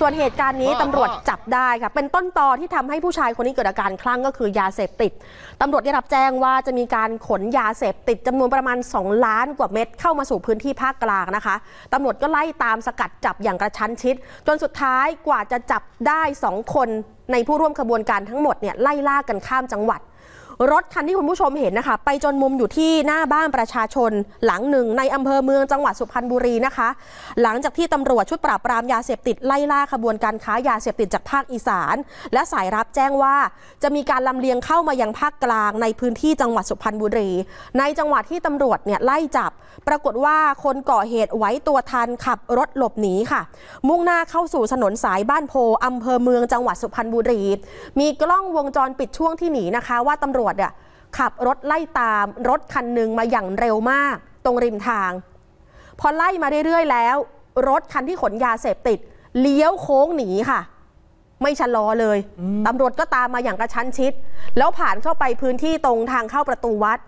ส่วนเหตุการณ์นี้ตำรวจจับได้ค่ะเป็นต้นตอที่ทำให้ผู้ชายคนนี้เกิดอาการคลั่งก็คือยาเสพติดตำรวจได้รับแจ้งว่าจะมีการขนยาเสพติดจำนวนประมาณ 2 ล้านกว่าเม็ดเข้ามาสู่พื้นที่ภาคกลางนะคะตำรวจก็ไล่ตามสกัดจับอย่างกระชั้นชิด จนสุดท้ายกว่าจะจับได้ 2 คนในผู้ร่วมขบวนการทั้งหมดเนี่ยไล่ล่ากันข้ามจังหวัดรถคันที่คุณผู้ชมเห็นนะคะ ไปจนมุมอยู่ที่หน้าบ้านประชาชนหลังหนึ่งในอำเภอเมืองจังหวัดสุพรรณบุรีนะคะ หลังจากที่ตำรวจชุดปราบปรามยาเสพติดไล่ล่าขบวนการค้ายาเสพติดจากภาคอีสาน และสายรับแจ้งว่า จะมีการลำเลียงเข้ามายังภาคกลาง ในพื้นที่จังหวัดสุพรรณบุรี ในจังหวัดที่ตำรวจเนี่ยไล่จับ ปรากฏว่าคนก่อเหตุไว้ตัวทันขับรถหลบหนีค่ะ มุ่งหน้าเข้าสู่ถนนสายบ้านโพอำเภอเมืองจังหวัดสุพรรณบุรีมีกล้องวงจรปิดช่วงที่หนีนะคะว่าตำรวจวจเนี่ยขับรถไล่ตาม รถคันหนึ่งมาอย่างเร็วมาก ตรงริมทาง พอไล่มาเรื่อยๆแล้ว รถคันที่ขนยาเสพติด เลี้ยวโค้งหนีค่ะ ไม่ชะลอเลยตำรวจก็ตามมาอย่างกระชั้นชิด แล้วผ่านเข้าไปพื้นที่ตรงทางเข้าประตูวัด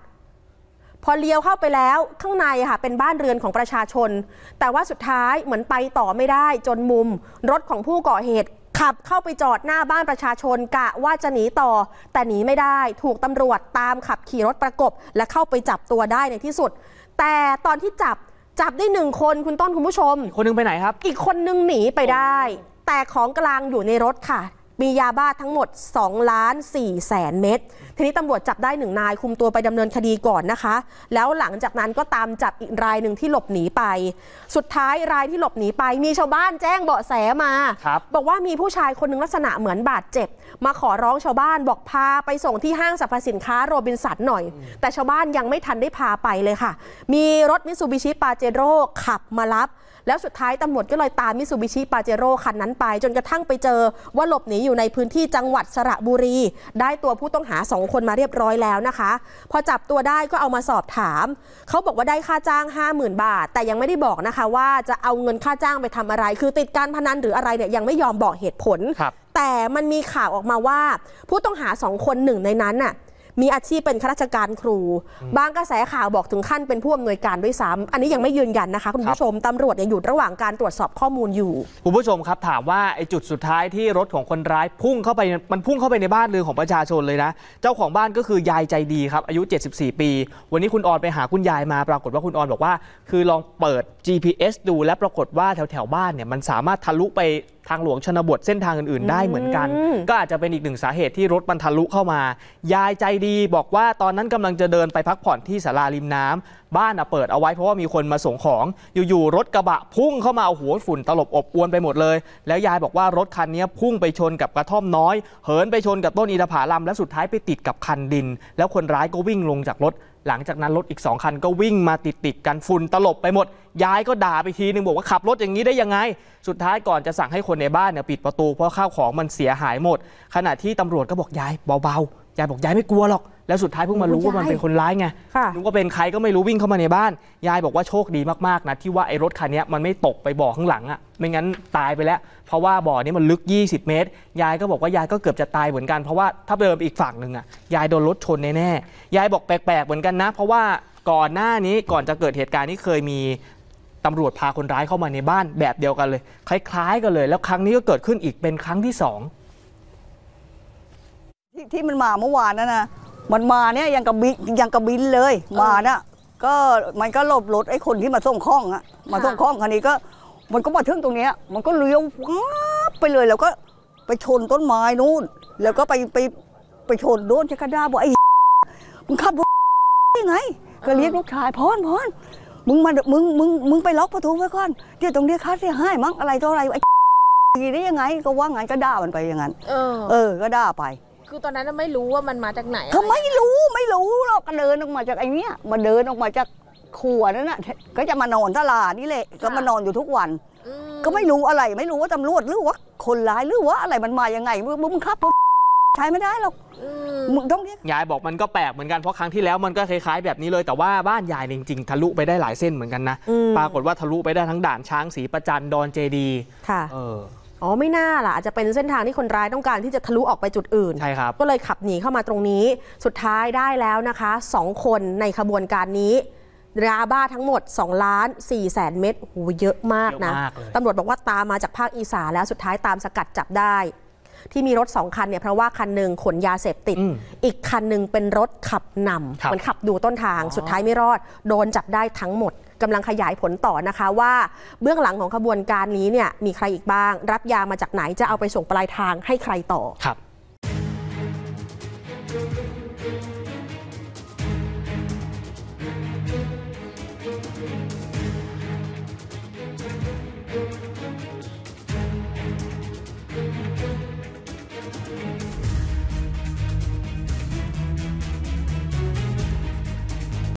พอเลี้ยวเข้าไปแล้วข้างในค่ะเป็นบ้านเรือนของประชาชน แต่ว่าสุดท้ายเหมือนไปต่อไม่ได้จนมุม รถของผู้ก่อเหตุขับเข้าไปจอดหน้าบ้านประชาชนกะว่าจะหนีต่อ แต่หนีไม่ได้ถูกตำรวจตามขับขี่รถประกบ และเข้าไปจับตัวได้ในที่สุด แต่ตอนที่จับจับได้หนึ่งคนคุณต้นคุณผู้ชม คนนึงไปไหนครับ อีกคนนึงหนีไปได้ แต่ของกลางอยู่ในรถค่ะมียาบ้าทั้งหมด2ล้าน4แสนเม็ด ทีนี้ตำรวจจับได้หนึ่งนายคุมตัวไปดำเนินคดีก่อนนะคะ แล้วหลังจากนั้นก็ตามจับอีกรายหนึ่งที่หลบหนีไป สุดท้ายรายที่หลบหนีไปมีชาวบ้านแจ้งเบาะแสมาบบอกว่ามีผู้ชายคนหนึ่งลักษณะเหมือนบาดเจ็บมาขอร้องชาวบ้านบอกพาไปส่งที่ห้างสรรพสินค้าโรบินสันหน่อย แต่ชาวบ้านยังไม่ทันได้พาไปเลยค่ะ มีรถมิตซูบิชิปาเจโร่ขับมารับแล้วสุดท้ายตำรวจก็เลยตามมิสูบิชิปาเจโร่คันนั้นไปจนกระทั่งไปเจอว่าหลบหนีอยู่ในพื้นที่จังหวัดสระบุรี ได้ตัวผู้ต้องหาสองคนมาเรียบร้อยแล้วนะคะ พอจับตัวได้ก็เอามาสอบถามเขาบอกว่าได้ค่าจ้าง50,000บาท แต่ยังไม่ได้บอกนะคะว่าจะเอาเงินค่าจ้างไปทำอะไร คือติดการพนันหรืออะไรเนี่ยยังไม่ยอมบอกเหตุผลแต่มันมีข่าวออกมาว่า ผู้ต้องหาสองคนหนึ่งในนั้นน่ะมีอาชีพเป็นข้าราชการครูบางกระแสข่าวบอกถึงขั้น เป็นผู้อำนวยการด้วยซ้ำอันนี้ยังไม่ยืนยันนะคะคุณผู้ชมตำรวจยังอยู่ระหว่างการตรวจสอบข้อมูลอยู่คุณผู้ชมครับถามว่าไอ้จุดสุดท้ายที่รถของคนร้ายพุ่งเข้าไปมันพุ่งเข้าไปในบ้านเรือนของประชาชนเลยนะเจ้าของบ้านก็คือยายใจดีครับ อายุ 74 ปี วันนี้คุณออนไปหาคุณยายมา ปรากฏว่าคุณออนบอกว่า คือลองเปิด GPS ดู และปรากฏว่าแถวแถวบ้านเนี่ยมันสามารถทะลุไปทางหลวงชนบทเส้นทางอื่นๆ ได้เหมือนกัน ก็อาจจะเป็นอีกหนึ่งสาเหตุที่รถบรรทะลุเข้ามา ยายใจดีบอกว่าตอนนั้นกำลังจะเดินไปพักผ่อนที่ศาลาริมน้ำบ้านอ่ะเปิดเอาไว้เพราะว่ามีคนมาส่งของอยู่ๆรถกระบะพุ่งเข้ามาโอ้โหฝุ่นตลบอบอวนไปหมดเลยแล้วยายบอกว่ารถคันนี้พุ่งไปชนกับกระท่อมน้อย เหินไปชนกับต้นอินทผลัมและสุดท้ายไปติดกับคันดิน แล้วคนร้ายก็วิ่งลงจากรถ หลังจากนั้นรถอีกสองคันก็วิ่งมาติดติดกัน ฝุ่นตลบไปหมดยายก็ด่าไปทีนึงบอกว่าขับ รถอย่างนี้ได้ยังไง สุดท้ายก่อนจะสั่งให้คนในบ้านเนี่ยปิดประตูเพราะข้าวของมันเสียหายหมด ขณะที่ตำรวจก็บอกยายเบาๆยายบอกยายไม่กลัวหรอกแล้วสุดท้ายเพิ่งมารู้ว่ามันเป็นคนร้ายไงรู้ว่าเป็นใครก็ไม่รู้วิ่งเข้ามาในบ้าน ยายบอกว่าโชคดีมากๆนะ ที่ว่าไอ้รถคันนี้มันไม่ตกไปบ่อข้างหลังอะ่ะไม่งั้นตายไปแล้ว เพราะว่าบ่อนี้มันลึก 20 เมตร ยายก็บอกว่ายายก็เกือบจะตายเหมือนกันเพราะว่าถ้าเดินอีกฝั่งหนึ่งอะ่ะยายโดนรถชนแน่ๆยายบอกแปลกๆเหมือนกันนะ เพราะว่าก่อนหน้านี้ก่อนจะเกิดเหตุการณ์นี้เคยมีตำรวจพาคนร้ายเข้ามาในบ้านแบบเดียวกันเลย คล้าย ๆกันเลย แล้วครั้งนี้ก็เกิดขึ้นอีกเป็นครั้งที่สองทที่มันมาเมื่อวานนะนะมันมาเนี่ยยังกระบินยังกระบินเลย มาน่ะก็มันก็หลบรถไอ้คนที่มาส่งข้องอะมาส่งข้องคันนี้ก็ มันก็มาถึงตรงเนี้ย มันก็เลี้ยวไปเลย แล้วก็ไปชนต้นไม้นู่นแล้วก็ไปไปไปชนโดนชักกระดาบอกไอ้มึงขับรถยังไง ก็เรียกลูกชายพอนพอนมึงมามึงมึงมึงไปล็อกประตูไว้ก่อนเดี๋ยวตรงนี้ค่าเสียหายมั้งอะไรต่ออะไรไอ้ได้ยังไงก็ว่างนก็ด่ามันไปอย่างนั้นเออก็ด่าไปคือตอนนั้นไม่รู้ว่ามันมาจากไหนเขาไม่รู้ไม่รู้หรอกก็เดินออกมาจากไอ้เนี้ยมาเดินออกมาจากขรัวนั่นน่ะก็จะมานอนตลาดนี่แหละก็มานอนอยู่ทุกวันก็ไม่รู้อะไร ไม่รู้ว่าตำรวจหรือว่า คนร้ายหรือว่าอะไรมันมายังไงมึงครับใช้ไม่ได้หรอกมึงต้องเรียกยายบอกมันก็แปลกเหมือนกันเพราะครั้งที่แล้วมันก็คล้าย ๆ แบบนี้เลย แต่ว่าบ้านยายจริงๆทะลุไปได้หลายเส้นเหมือนกันนะปรากฏว่าทะลุไปได้ทั้งด่านช้างสีประจันดอนเจดีค่ะเอออ๋อไม่น่าล่ะ อาจจะเป็นเส้นทางที่คนร้ายต้องการที่จะทะลุออกไปจุดอื่นใช่ครับก็เลยขับหนีเข้ามาตรงนี้สุดท้ายได้แล้วนะคะสองคนในขบวนการนี้ยาบ้าทั้งหมด2ล้าน4แสนเม็ดโหเยอะมากนะตำรวจบอกว่าตามมาจากภาคอีสานแล้ว สุดท้ายตามสกัดจับได้ที่มีรถสองคันเนี่ยเพราะว่าคันหนึ่งขนยาเสพติด อีกคันหนึ่งเป็นรถขับนำมันขับดูต้นทางสุดท้ายไม่รอด โดนจับได้ทั้งหมดกำลังขยายผลต่อนะคะว่า เบื้องหลังของขบวนการนี้เนี่ย มีใครอีกบ้าง รับยามาจากไหนจะเอาไปส่งปลายทางให้ใครต่อครับ